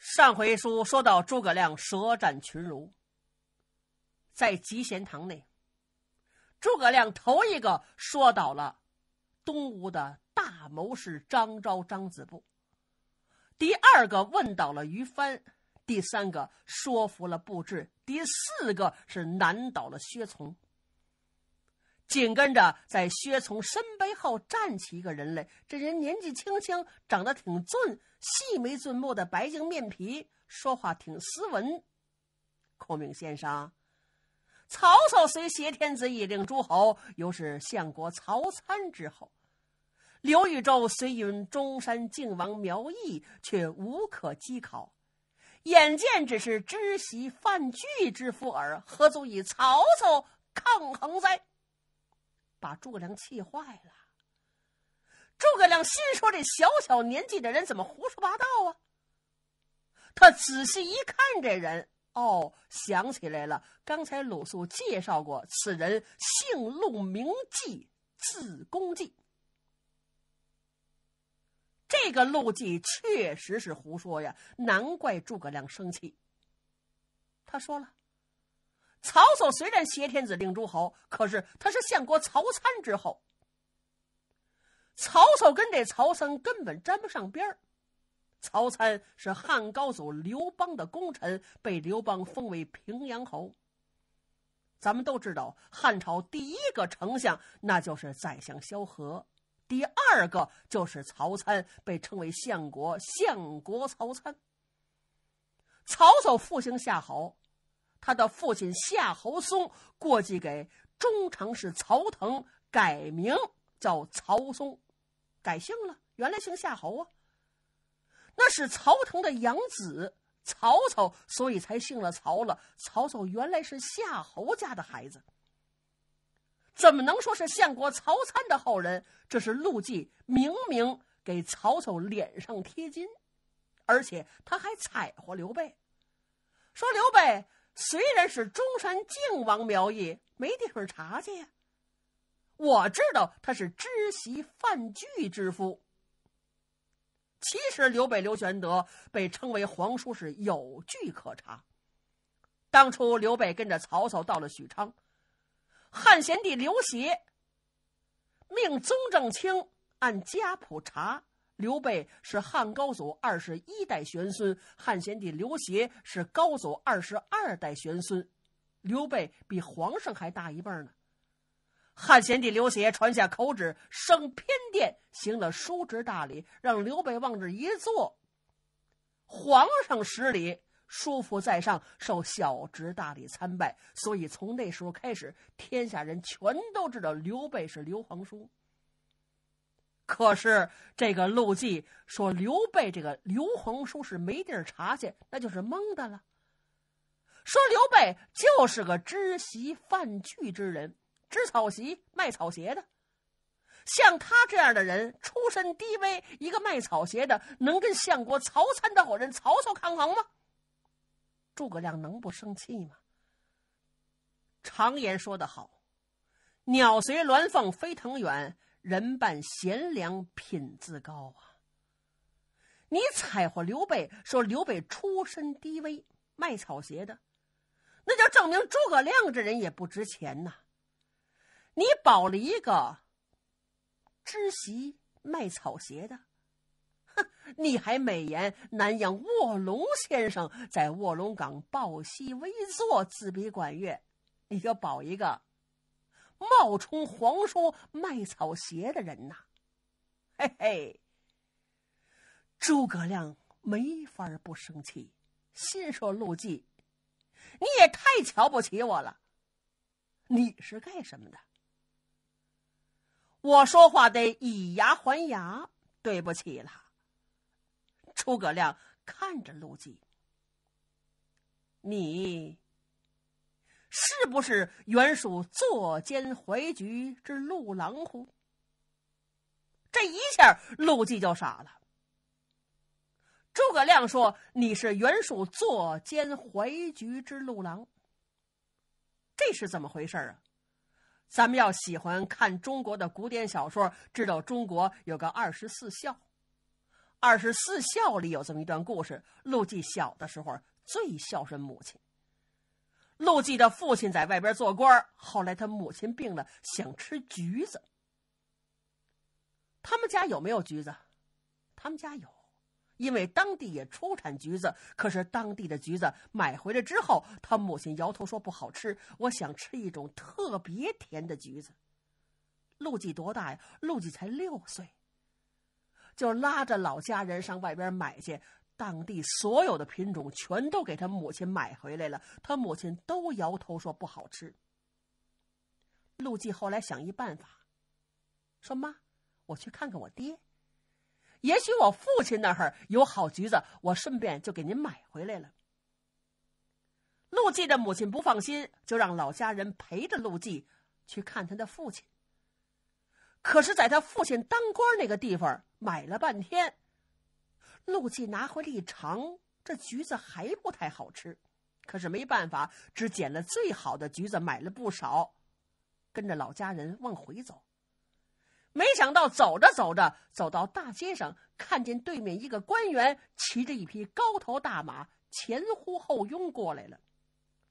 上回书说到诸葛亮舌战群儒，在集贤堂内，诸葛亮头一个说倒了东吴的大谋士张昭、张子布，第二个问倒了于帆，第三个说服了布置，第四个是难倒了薛从。紧跟着，在薛从身背后站起一个人来。这人年纪轻轻，长得挺俊，细眉俊目，的白净面皮，说话挺斯文。孔明先生，曹操虽挟天子以令诸侯，又是相国曹参之后；刘禹州虽云中山靖王苗裔，却无可稽考。眼见只是知习犯拒之夫耳，何足以曹操抗衡哉？把诸葛亮气坏了。诸葛亮心说：“这小小年纪的人怎么胡说八道啊？”他仔细一看这人，哦，想起来了，刚才鲁肃介绍过，此人姓陆，名绩，字公绩。这个陆绩确实是胡说呀，难怪诸葛亮生气。他说了。曹操虽然挟天子令诸侯，可是他是相国曹参之后。曹操跟这曹参根本沾不上边儿。曹参是汉高祖刘邦的功臣，被刘邦封为平阳侯。咱们都知道，汉朝第一个丞相那就是宰相萧何，第二个就是曹参，被称为相国相国曹参。曹操复兴夏侯。他的父亲夏侯松过继给忠常侍曹腾，改名叫曹松，改姓了。原来姓夏侯啊，那是曹腾的养子曹操，所以才姓了曹了。曹操原来是夏侯家的孩子，怎么能说是相国曹参的后人？这是陆绩明明给曹操脸上贴金，而且他还踩和刘备，说刘备。虽然是中山靖王苗裔，没地方查去呀。我知道他是知习范雎之父。其实刘备刘玄德被称为皇叔是有据可查。当初刘备跟着曹操到了许昌，汉献帝刘协命宗正卿按家谱查。刘备是汉高祖二十一代玄孙，汉献帝刘协是高祖二十二代玄孙，刘备比皇上还大一辈呢。汉献帝刘协传下口旨，升偏殿，行了叔侄大礼，让刘备往这一坐。皇上十礼，叔父在上，受小侄大礼参拜。所以从那时候开始，天下人全都知道刘备是刘皇叔。可是这个陆绩说刘备这个刘皇叔是没地儿查去，那就是蒙的了。说刘备就是个织席贩具之人，织草席卖草鞋的。像他这样的人出身低微，一个卖草鞋的能跟相国曹参的好人曹操抗衡吗？诸葛亮能不生气吗？常言说得好，鸟随鸾凤飞腾远。人伴贤良品自高啊！你采和刘备说刘备出身低微，卖草鞋的，那就证明诸葛亮这人也不值钱呐！你保了一个织席卖草鞋的，哼，你还美言南阳卧龙先生在卧龙岗抱膝危坐自比管乐，你就保一个。冒充皇叔卖草鞋的人呐，嘿嘿，诸葛亮没法不生气，心说陆绩，你也太瞧不起我了，你是干什么的？我说话得以牙还牙，对不起了。诸葛亮看着陆绩，你。是不是袁术作奸怀橘之陆郎乎？这一下陆绩就傻了。诸葛亮说：“你是袁术作奸怀橘之陆郎，这是怎么回事啊？”咱们要喜欢看中国的古典小说，知道中国有个二十四孝。二十四孝里有这么一段故事：陆绩小的时候最孝顺母亲。陆记的父亲在外边做官后来他母亲病了，想吃橘子。他们家有没有橘子？他们家有，因为当地也出产橘子。可是当地的橘子买回来之后，他母亲摇头说不好吃。我想吃一种特别甜的橘子。陆记多大呀？陆记才六岁，就拉着老家人上外边买去。当地所有的品种全都给他母亲买回来了，他母亲都摇头说不好吃。陆绩后来想一办法，说：“妈，我去看看我爹，也许我父亲那儿有好橘子，我顺便就给您买回来了。”陆绩的母亲不放心，就让老家人陪着陆绩去看他的父亲。可是，在他父亲当官那个地方买了半天。陆记拿回了一尝，这橘子还不太好吃，可是没办法，只捡了最好的橘子，买了不少，跟着老家人往回走。没想到走着走着，走到大街上，看见对面一个官员骑着一匹高头大马，前呼后拥过来了。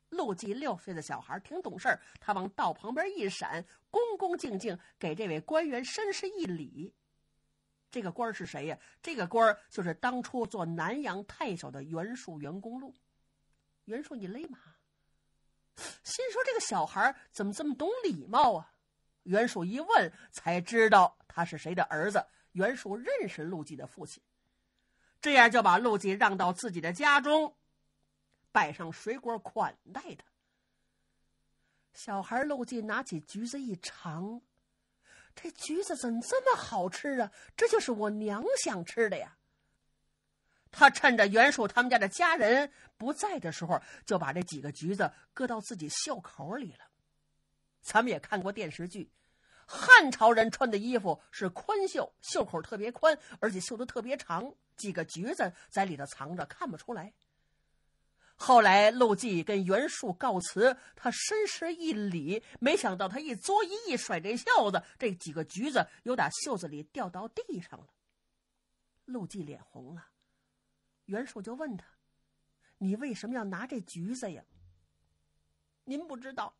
陆记六岁的小孩挺懂事儿，他往道旁边一闪，恭恭敬敬给这位官员深施一礼。这个官是谁呀？这个官就是当初做南阳太守的袁术。袁公路，袁术，你勒马，心说这个小孩怎么这么懂礼貌啊？袁术一问才知道他是谁的儿子。袁术认识陆绩的父亲，这样就把陆绩让到自己的家中，摆上水果款待他。小孩陆绩拿起橘子一尝。这橘子怎么这么好吃啊？这就是我娘想吃的呀。他趁着袁术他们家的家人不在的时候，就把这几个橘子搁到自己袖口里了。咱们也看过电视剧，汉朝人穿的衣服是宽袖，袖口特别宽，而且袖子特别长，几个橘子在里头藏着，看不出来。后来陆绩跟袁术告辞，他深施一礼，没想到他一作揖一甩这袖子，这几个橘子有点袖子里掉到地上了。陆绩脸红了，袁术就问他：“你为什么要拿这橘子呀？”“您不知道，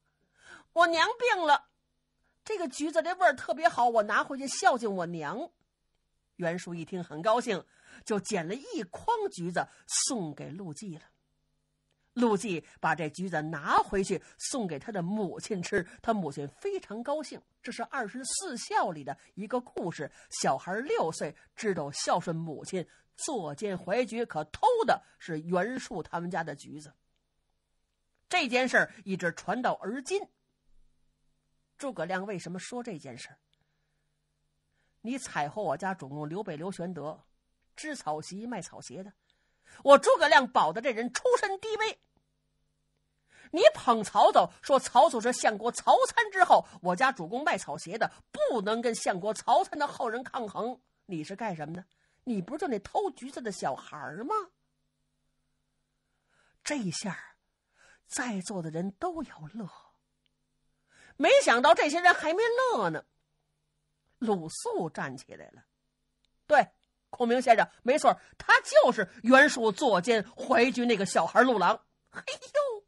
我娘病了，这个橘子这味儿特别好，我拿回去孝敬我娘。”袁术一听很高兴，就捡了一筐橘子送给陆绩了。陆绩把这橘子拿回去送给他的母亲吃，他母亲非常高兴。这是二十四孝里的一个故事。小孩六岁知道孝顺母亲，坐监怀橘，可偷的是袁术他们家的橘子。这件事儿一直传到而今。诸葛亮为什么说这件事儿？你采破我家主公刘备刘玄德织草席卖草鞋的，我诸葛亮保的这人出身低微。你捧曹操，说曹操是相国曹参之后，我家主公卖草鞋的不能跟相国曹参的后人抗衡。你是干什么的？你不就那偷橘子的小孩吗？这一下，在座的人都要乐。没想到这些人还没乐呢，鲁肃站起来了。对，孔明先生，没错，他就是袁术坐监淮军那个小孩陆郎。嘿呦！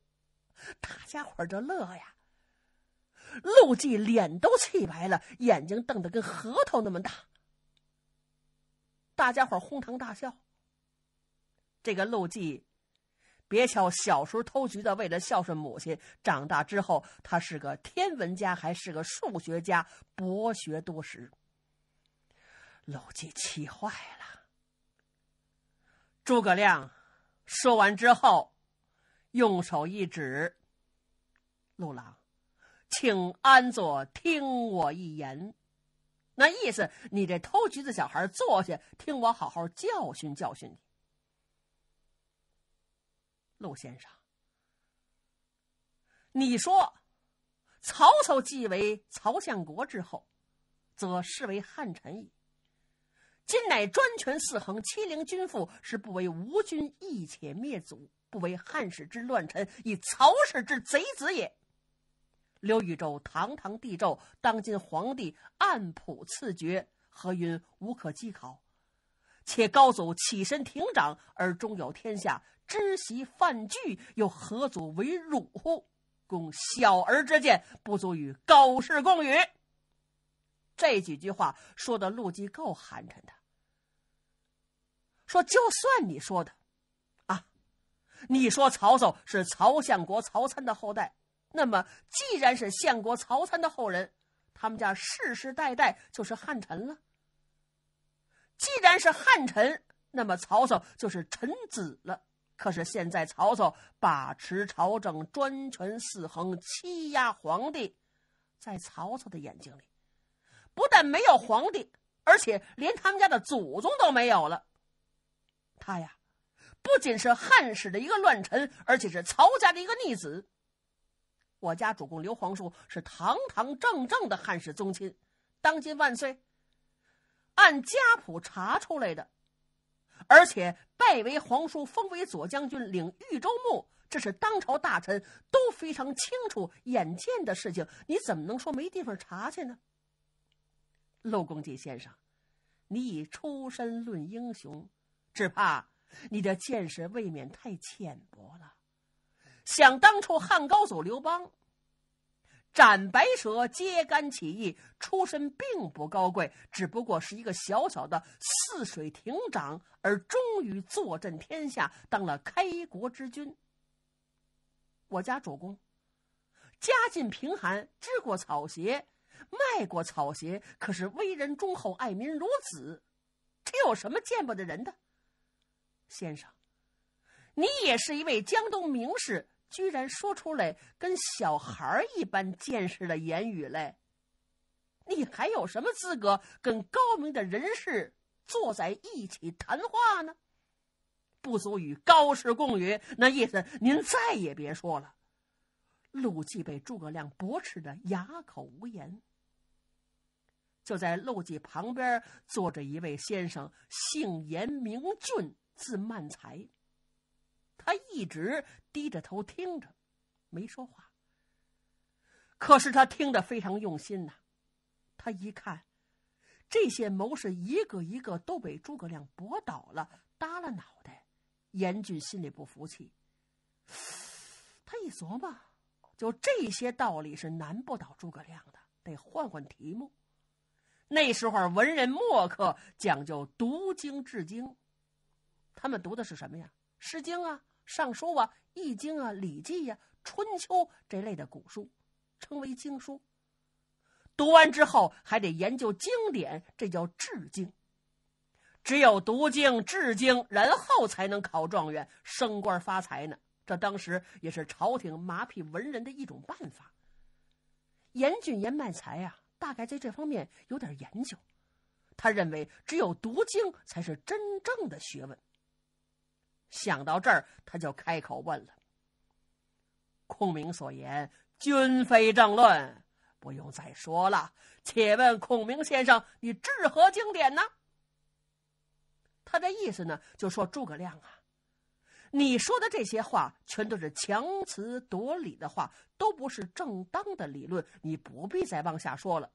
大家伙儿就乐呀。陆绩脸都气白了，眼睛瞪得跟核桃那么大。大家伙儿哄堂大笑。这个陆绩，别瞧小时候偷橘子，为了孝顺母亲；长大之后，他是个天文家，还是个数学家，博学多识。陆绩气坏了。诸葛亮说完之后，用手一指。陆郎，请安坐，听我一言。那意思，你这偷橘子小孩坐下，听我好好教训教训你。陆先生，你说，曹操既为曹相国之后，则是为汉臣矣。今乃专权四横，欺凌君父，是不为吴军，亦且灭祖，不为汉室之乱臣，以曹氏之贼子也。刘宇宙堂堂帝胄，当今皇帝暗谱赐爵，何云无可稽考。且高祖起身亭长，而终有天下，知习犯句，又何足为辱乎？公小儿之见，不足与高氏共语。这几句话说的陆绩够寒碜的。说，就算你说的，啊，你说曹操是曹相国曹参的后代。那么，既然是相国曹参的后人，他们家世世代代就是汉臣了。既然是汉臣，那么曹操就是臣子了。可是现在曹操把持朝政，专权四横，欺压皇帝。在曹操的眼睛里，不但没有皇帝，而且连他们家的祖宗都没有了。他呀，不仅是汉室的一个乱臣，而且是曹家的一个逆子。我家主公刘皇叔是堂堂正正的汉室宗亲，当今万岁，按家谱查出来的，而且拜为皇叔，封为左将军，领豫州牧，这是当朝大臣都非常清楚、眼见的事情。你怎么能说没地方查去呢？陆公瑾先生，你以出身论英雄，只怕你的见识未免太浅薄了。想当初，汉高祖刘邦斩白蛇、揭竿起义，出身并不高贵，只不过是一个小小的泗水亭长，而终于坐镇天下，当了开国之君。我家主公家境贫寒，织过草鞋，卖过草鞋，可是为人忠厚，爱民如子，这有什么见不得人的？先生，你也是一位江东名士。居然说出来跟小孩一般见识的言语来，你还有什么资格跟高明的人士坐在一起谈话呢？不足与高士共语，那意思您再也别说了。陆绩被诸葛亮驳斥的哑口无言。就在陆绩旁边坐着一位先生，姓严，名俊，字曼才。他一直低着头听着，没说话。可是他听得非常用心呐。他一看，这些谋士一个一个都被诸葛亮驳倒了，耷拉脑袋。严俊心里不服气，他一琢磨，就这些道理是难不倒诸葛亮的，得换换题目。那时候文人墨客讲究读经治经，他们读的是什么呀？《诗经》啊。尚书啊，易经啊，礼记呀，春秋这类的古书称为经书。读完之后还得研究经典，这叫治经。只有读经治经，然后才能考状元、升官、发财呢。这当时也是朝廷麻痹文人的一种办法。严俊严迈才呀，大概在这方面有点研究。他认为，只有读经才是真正的学问。想到这儿，他就开口问了：“孔明所言，均非正论，不用再说了。且问孔明先生，你治何经典呢？”他的意思呢，就说诸葛亮啊，你说的这些话，全都是强词夺理的话，都不是正当的理论，你不必再往下说了。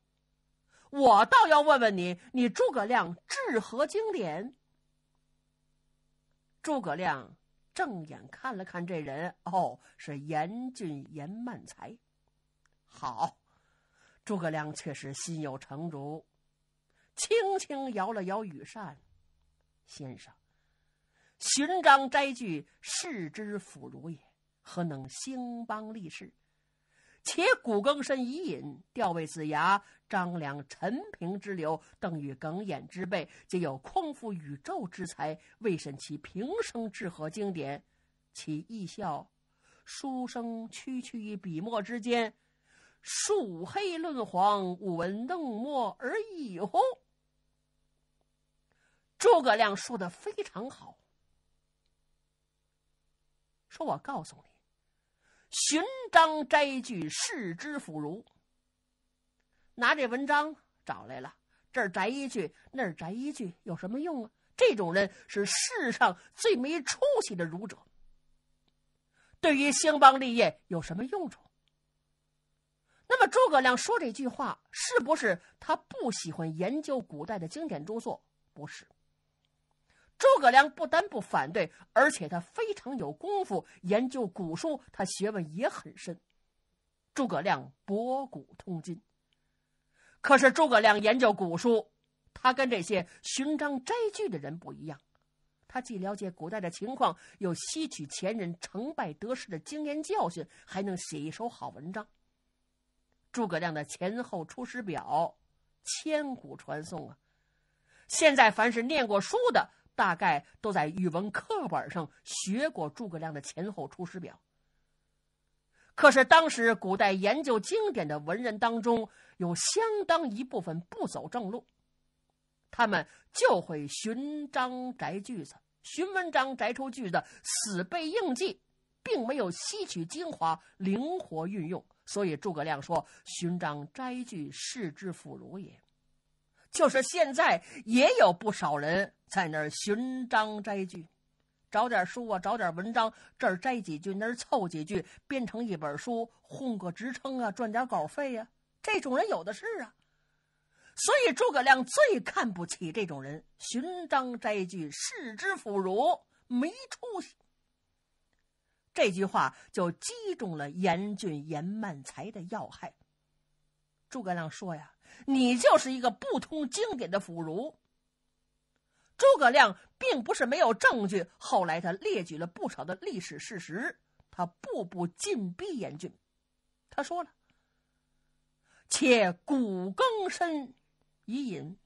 我倒要问问你，你诸葛亮治何经典？诸葛亮正眼看了看这人，哦，是严俊严曼才。好，诸葛亮却是心有成竹，轻轻摇了摇羽扇。先生，寻章摘句，视之腐儒也，何能兴邦立世？且古更深以隐，钓为子牙。张良、陈平之流，邓禹、耿弇之辈，皆有匡扶宇宙之才，未审其平生治和经典？其意孝书生区区于笔墨之间，树黑论黄，舞文弄墨而已乎？诸葛亮说的非常好，说我告诉你，寻章摘句，视之腐儒。拿这文章找来了，这儿摘一句，那儿摘一句，有什么用啊？这种人是世上最没出息的儒者。对于兴邦立业有什么用处？那么诸葛亮说这句话，是不是他不喜欢研究古代的经典著作？不是。诸葛亮不单不反对，而且他非常有功夫研究古书，他学问也很深。诸葛亮博古通今。可是诸葛亮研究古书，他跟这些寻章摘句的人不一样，他既了解古代的情况，又吸取前人成败得失的经验教训，还能写一手好文章。诸葛亮的前后出师表，千古传颂啊！现在凡是念过书的，大概都在语文课本上学过诸葛亮的前后出师表。可是当时古代研究经典的文人当中，有相当一部分不走正路，他们就会寻章摘句子，寻文章摘出句子死背硬记，并没有吸取精华，灵活运用。所以诸葛亮说：“寻章摘句是之腐儒也。”就是现在也有不少人在那儿寻章摘句，找点书啊，找点文章，这儿摘几句，那儿凑几句，编成一本书，混个职称啊，赚点稿费呀。这种人有的是啊，所以诸葛亮最看不起这种人。寻章摘句，视之腐儒，没出息。这句话就击中了严俊、严曼才的要害。诸葛亮说：“呀，你就是一个不通经典的腐儒。”诸葛亮并不是没有证据，后来他列举了不少的历史事实，他步步紧逼严俊。他说了。且古更深以隐，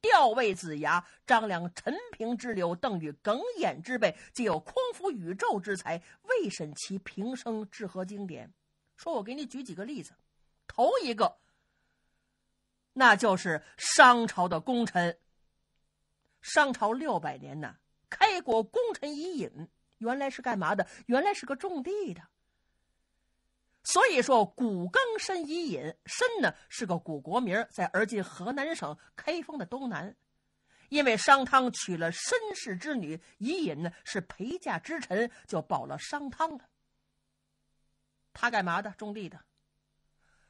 吊魏、子牙、张良、陈平之流，邓禹耿演之辈，皆有匡扶宇宙之才，未审其平生至何经典？说，我给你举几个例子。头一个，那就是商朝的功臣。商朝六百年呢，开国功臣伊尹原来是干嘛的？原来是个种地的。所以说，古庚申伊尹，申呢是个古国名，在而今河南省开封的东南。因为商汤娶了申氏之女，伊尹呢是陪嫁之臣，就保了商汤了。他干嘛的？种地的。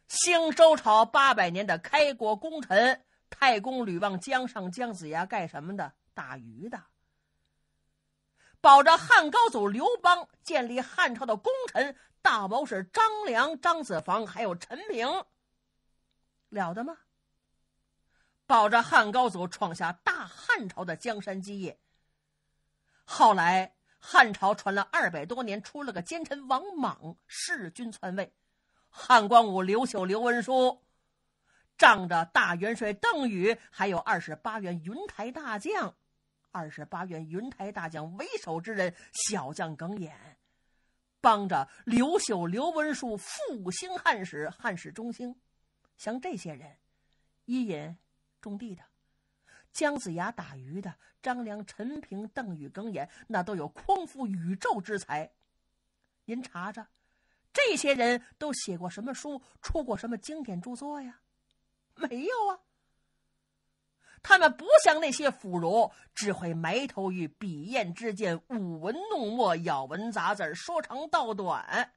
兴周朝八百年的开国功臣，太公吕望、江上姜子牙，干什么的？打鱼的。保着汉高祖刘邦建立汉朝的功臣大谋士张良、张子房，还有陈平，了得吗？保着汉高祖创下大汉朝的江山基业。后来汉朝传了二百多年，出了个奸臣王莽弑君篡位。汉光武刘秀、刘文殊。仗着大元帅邓禹，还有二十八员云台大将。二十八员云台大将为首之人，小将耿演，帮着刘秀、刘文殊复兴汉室。汉室中兴，像这些人，伊尹种地的，姜子牙打鱼的，张良、陈平、邓禹、耿演，那都有匡扶宇宙之才。您查查，这些人都写过什么书，出过什么经典著作呀？没有啊。他们不像那些腐儒，只会埋头于笔砚之间，舞文弄墨，咬文杂字儿，说长道短。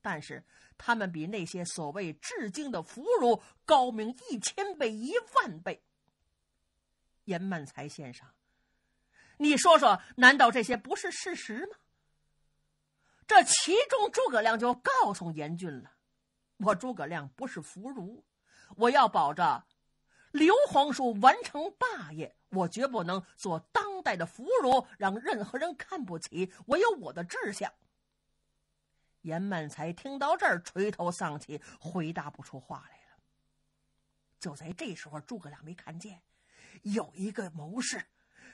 但是他们比那些所谓至精的腐儒高明一千倍、一万倍。严曼才先生，你说说，难道这些不是事实吗？这其中，诸葛亮就告诉严俊了：“我诸葛亮不是俘虏，我要保着。”刘皇叔完成霸业，我绝不能做当代的俘虏，让任何人看不起。我有我的志向。严曼才听到这儿，垂头丧气，回答不出话来了。就在这时候，诸葛亮没看见，有一个谋士，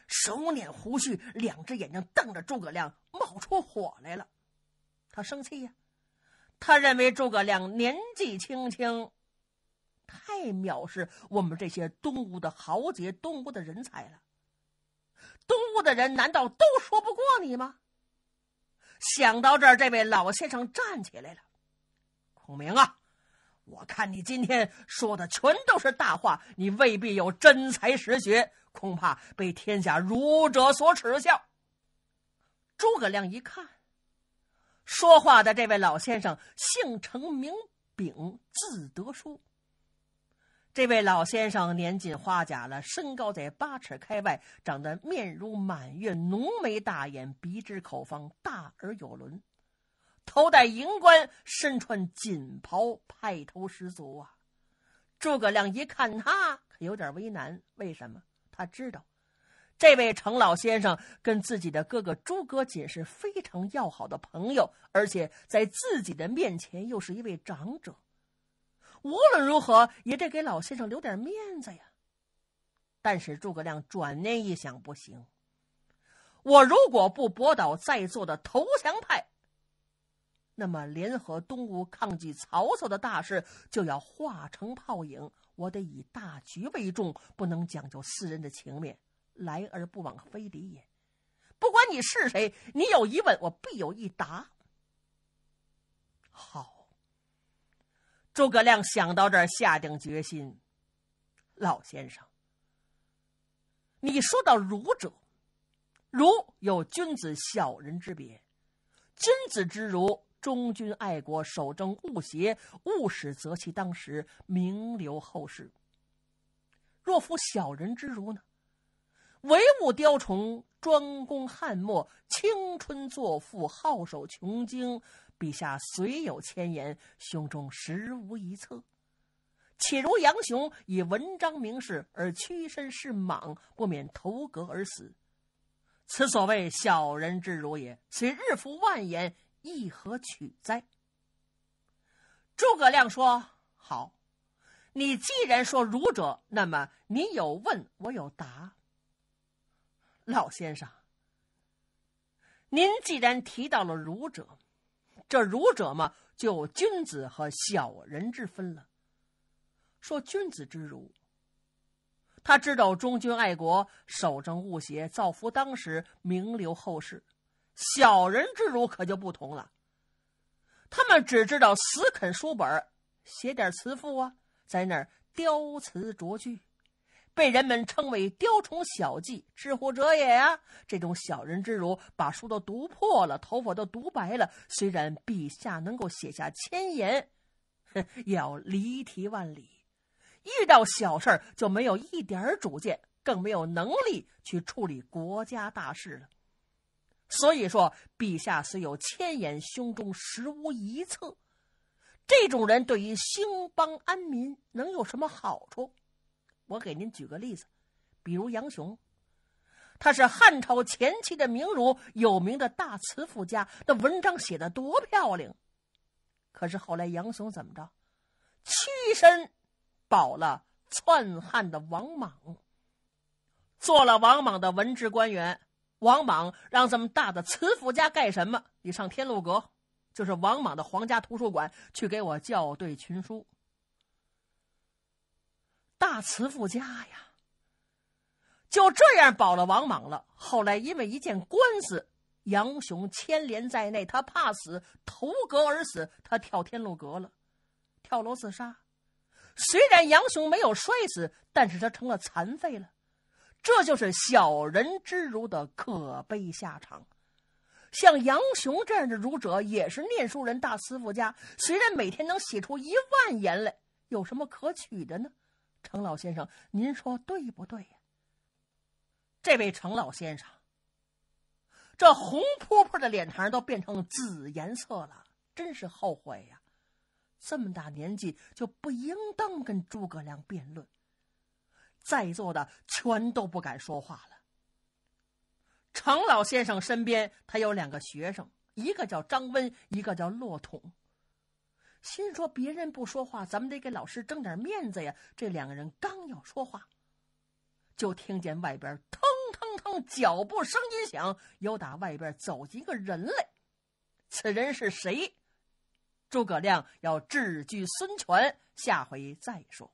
手捻胡须，两只眼睛瞪着诸葛亮，冒出火来了。他生气呀，他认为诸葛亮年纪轻轻。太藐视我们这些东吴的豪杰，东吴的人才了。东吴的人难道都说不过你吗？想到这儿，这位老先生站起来了。孔明啊，我看你今天说的全都是大话，你未必有真才实学，恐怕被天下儒者所耻笑。诸葛亮一看，说话的这位老先生姓程，名炳，字德叔。这位老先生年近花甲了，身高在八尺开外，长得面如满月，浓眉大眼，鼻直口方，大而有轮，头戴银冠，身穿锦袍，派头十足啊！诸葛亮一看他，有点为难，为什么？他知道，这位程老先生跟自己的哥哥诸葛瑾是非常要好的朋友，而且在自己的面前又是一位长者。无论如何也得给老先生留点面子呀。但是诸葛亮转念一想，不行，我如果不驳倒在座的投降派，那么联合东吴抗击曹操的大事就要化成泡影。我得以大局为重，不能讲究私人的情面。来而不往非礼也。不管你是谁，你有疑问我必有一答。好。诸葛亮想到这儿，下定决心：“老先生，你说到儒者，儒有君子小人之别。君子之儒，忠君爱国，守正务邪，务使择其当时，名留后世。若夫小人之儒呢？唯物雕虫，专攻翰墨，青春作赋，好守穷经。”陛下虽有千言，胸中实无一策。岂如杨雄以文章名士而屈身是莽，不免投阁而死？此所谓小人之儒也。虽日复万言，亦何取哉？诸葛亮说：“好，你既然说儒者，那么你有问，我有答。老先生，您既然提到了儒者。”这儒者嘛，就有君子和小人之分了。说君子之儒，他知道忠君爱国，守正务邪，造福当时，名留后世；小人之儒可就不同了，他们只知道死啃书本写点词赋啊，在那儿雕词琢句。被人们称为雕虫小技、知乎者也啊！这种小人之儒，把书都读破了，头发都读白了。虽然陛下能够写下千言，哼，也要离题万里。遇到小事儿就没有一点主见，更没有能力去处理国家大事了。所以说，陛下虽有千言，胸中实无一策。这种人对于兴邦安民能有什么好处？我给您举个例子，比如杨雄，他是汉朝前期的名儒，有名的大慈赋家，那文章写的多漂亮。可是后来杨雄怎么着？屈身保了篡汉的王莽，做了王莽的文职官员。王莽让这么大的慈父家干什么？你上天禄阁，就是王莽的皇家图书馆，去给我校对群书。大慈父家呀，就这样保了王莽了。后来因为一件官司，杨雄牵连在内，他怕死，投阁而死。他跳天路阁了，跳楼自杀。虽然杨雄没有摔死，但是他成了残废了。这就是小人之儒的可悲下场。像杨雄这样的儒者，也是念书人，大慈父家，虽然每天能写出一万言来，有什么可取的呢？程老先生，您说对不对呀？这位程老先生，这红扑扑的脸庞都变成紫颜色了，真是后悔呀！这么大年纪就不应当跟诸葛亮辩论，在座的全都不敢说话了。程老先生身边，他有两个学生，一个叫张温，一个叫骆统。心说：“别人不说话，咱们得给老师争点面子呀。”这两个人刚要说话，就听见外边“腾腾腾”脚步声音响，有打外边走进一个人来。此人是谁？诸葛亮要智拒孙权，下回再说。